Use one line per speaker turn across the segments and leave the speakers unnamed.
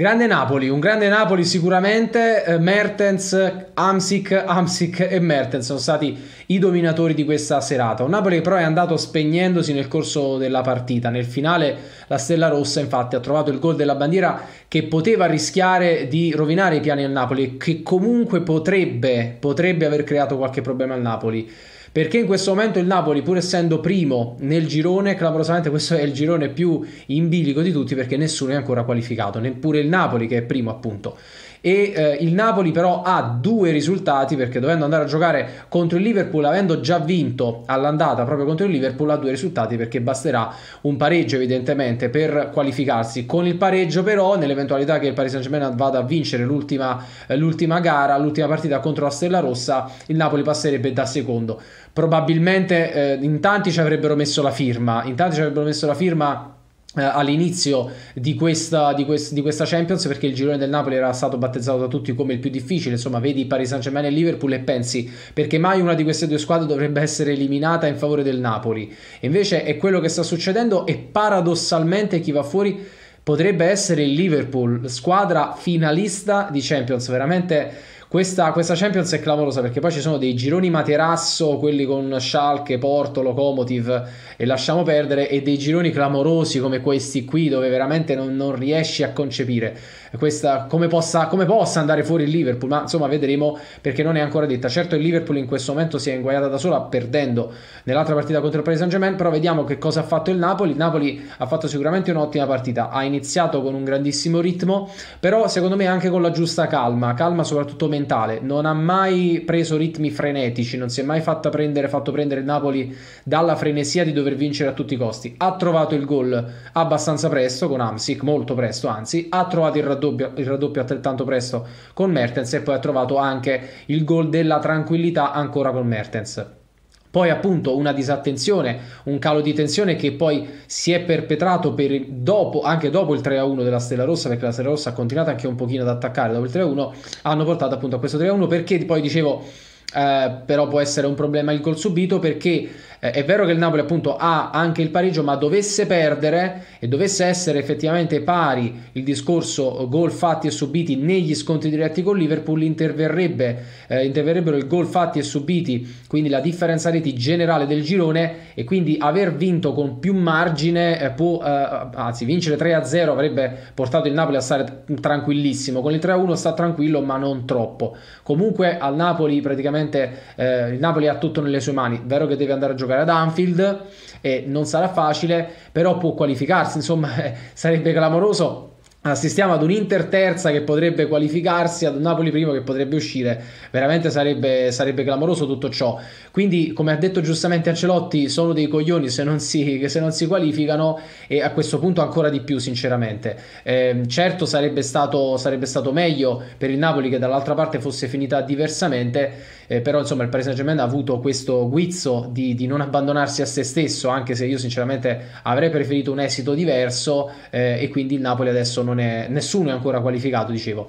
Grande Napoli, un grande Napoli sicuramente, eh, Mertens, Amsic, Amsic e Mertens sono stati i dominatori di questa serata. Un Napoli che però è andato spegnendosi nel corso della partita. Nel finale la Stella Rossa infatti ha trovato il gol della bandiera che poteva rischiare di rovinare i piani al Napoli e che comunque potrebbe, potrebbe aver creato qualche problema al Napoli perché in questo momento il Napoli pur essendo primo nel girone clamorosamente questo è il girone più in bilico di tutti perché nessuno è ancora qualificato neppure il Napoli che è primo appunto e eh, il Napoli però ha due risultati perché dovendo andare a giocare contro il Liverpool avendo già vinto all'andata proprio contro il Liverpool ha due risultati perché basterà un pareggio evidentemente per qualificarsi con il pareggio però nell'eventualità che il Paris Saint Germain vada a vincere l'ultima, eh, l'ultima gara l'ultima partita contro la Stella Rossa il Napoli passerebbe da secondo probabilmente eh, in tanti ci avrebbero messo la firma, in tanti ci avrebbero messo la firma eh, all'inizio di questa, di, quest- di questa, Champions perché il girone del Napoli era stato battezzato da tutti come il più difficile, insomma vedi Paris Saint Germain e Liverpool e pensi perché mai una di queste due squadre dovrebbe essere eliminata in favore del Napoli, invece è quello che sta succedendo e paradossalmente chi va fuori potrebbe essere il Liverpool, squadra finalista di Champions, veramente questa, questa, Champions è clamorosa perché poi ci sono dei gironi materasso, quelli con Schalke, Porto, Locomotive e lasciamo perdere, e dei gironi clamorosi come questi qui dove veramente non, non riesci a concepire questa, come, possa, come, possa, andare fuori il Liverpool, ma insomma vedremo perché non è ancora detta. Certo il Liverpool in questo momento si è inguaiata da sola perdendo nell'altra partita contro il Paris Saint Germain, però vediamo che cosa ha fatto il Napoli. Il Napoli ha fatto sicuramente un'ottima partita, ha iniziato con un grandissimo ritmo, però secondo me anche con la giusta calma, calma soprattutto mentale fondamentale, non ha mai preso ritmi frenetici, non si è mai fatto prendere, fatto prendere il Napoli dalla frenesia di dover vincere a tutti i costi. Ha trovato il gol abbastanza presto con Amsic, molto presto anzi, ha trovato il raddoppio, il raddoppio altrettanto presto con Mertens e poi ha trovato anche il gol della tranquillità ancora con Mertens. Poi appunto una disattenzione, un calo di tensione che poi si è perpetrato per dopo, anche dopo il 3-1 della Stella Rossa, perché la Stella Rossa ha continuato anche un pochino ad attaccare dopo il 3-1, hanno portato appunto a questo 3-1 perché poi dicevo, eh, però può essere un problema il gol subito perché eh, è vero che il Napoli appunto ha anche il pareggio, ma dovesse perdere e dovesse essere effettivamente pari il discorso eh, gol fatti e subiti negli scontri diretti con Liverpool, interverrebbe, eh, interverrebbero il gol fatti e subiti, quindi la differenza reti generale del girone e quindi aver vinto con più margine eh, può, eh, anzi vincere 3-0 a avrebbe portato il Napoli a stare tranquillissimo, con il 3-1 a sta tranquillo ma non troppo. Comunque al Napoli praticamente eh, il Napoli ha tutto nelle sue mani, vero che deve andare a giocare giocare ad Anfield e non sarà facile, però può qualificarsi, insomma sarebbe clamoroso assistiamo ad un Inter terza che potrebbe qualificarsi, ad un Napoli primo che potrebbe uscire, veramente sarebbe, sarebbe clamoroso tutto ciò. Quindi, come ha detto giustamente Ancelotti, sono dei coglioni se non si, se non si qualificano e a questo punto ancora di più, sinceramente. Eh, certo sarebbe stato, sarebbe stato, meglio per il Napoli che dall'altra parte fosse finita diversamente, eh, però insomma il Paris Saint-Germain ha avuto questo guizzo di, di, non abbandonarsi a se stesso, anche se io sinceramente avrei preferito un esito diverso eh, e quindi il Napoli adesso non non è, nessuno è ancora qualificato, dicevo.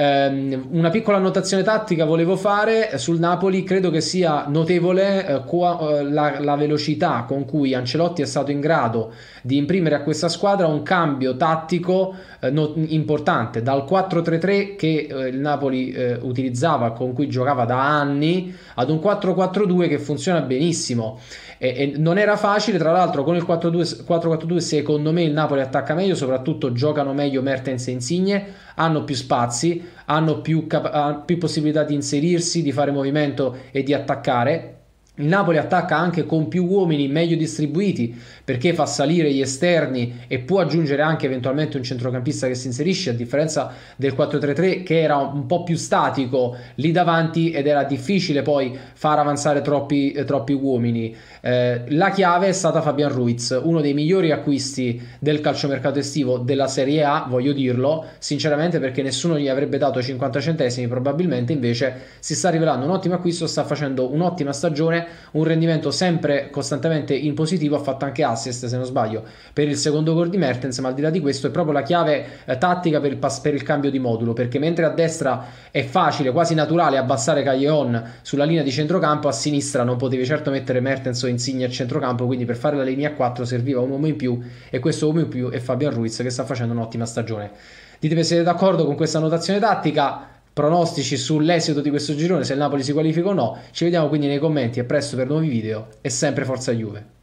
Ehm, una piccola annotazione tattica volevo fare eh, sul Napoli, credo che sia notevole eh, qua, eh, la, la velocità con cui Ancelotti è stato in grado di imprimere a questa squadra un cambio tattico eh, no, importante dal 4-3-3 che eh, il Napoli eh, utilizzava, con cui giocava da anni, ad un 4-4-2 che funziona benissimo. E, e non era facile, tra l'altro con il 4-4-2 secondo me il Napoli attacca meglio, soprattutto giocano meglio Mertens e Insigne hanno più spazi, hanno più, ah, più possibilità di inserirsi, di fare movimento e di attaccare il Napoli attacca anche con più uomini meglio distribuiti perché fa salire gli esterni e può aggiungere anche eventualmente un centrocampista che si inserisce a differenza del 4-3-3 che era un po' più statico lì davanti ed era difficile poi far avanzare troppi, eh, troppi uomini. Eh, la chiave è stata Fabian Ruiz, uno dei migliori acquisti del calciomercato estivo della Serie A, voglio dirlo sinceramente perché nessuno gli avrebbe dato 50 centesimi probabilmente invece si sta rivelando un ottimo acquisto, sta facendo un'ottima stagione un rendimento sempre costantemente in positivo, ha fatto anche assist se non sbaglio per il secondo gol di Mertens, ma al di là di questo è proprio la chiave eh, tattica per il, pass- per il, cambio di modulo, perché mentre a destra è facile, quasi naturale abbassare Calleon sulla linea di centrocampo, a sinistra non potevi certo mettere Mertens o Insigne a centrocampo, quindi per fare la linea 4 serviva un uomo in più e questo uomo in più è Fabian Ruiz che sta facendo un'ottima stagione. Ditemi se siete d'accordo con questa notazione tattica pronostici sull'esito di questo girone, se il Napoli si qualifica o no. Ci vediamo quindi nei commenti a presto per nuovi video e sempre Forza Juve.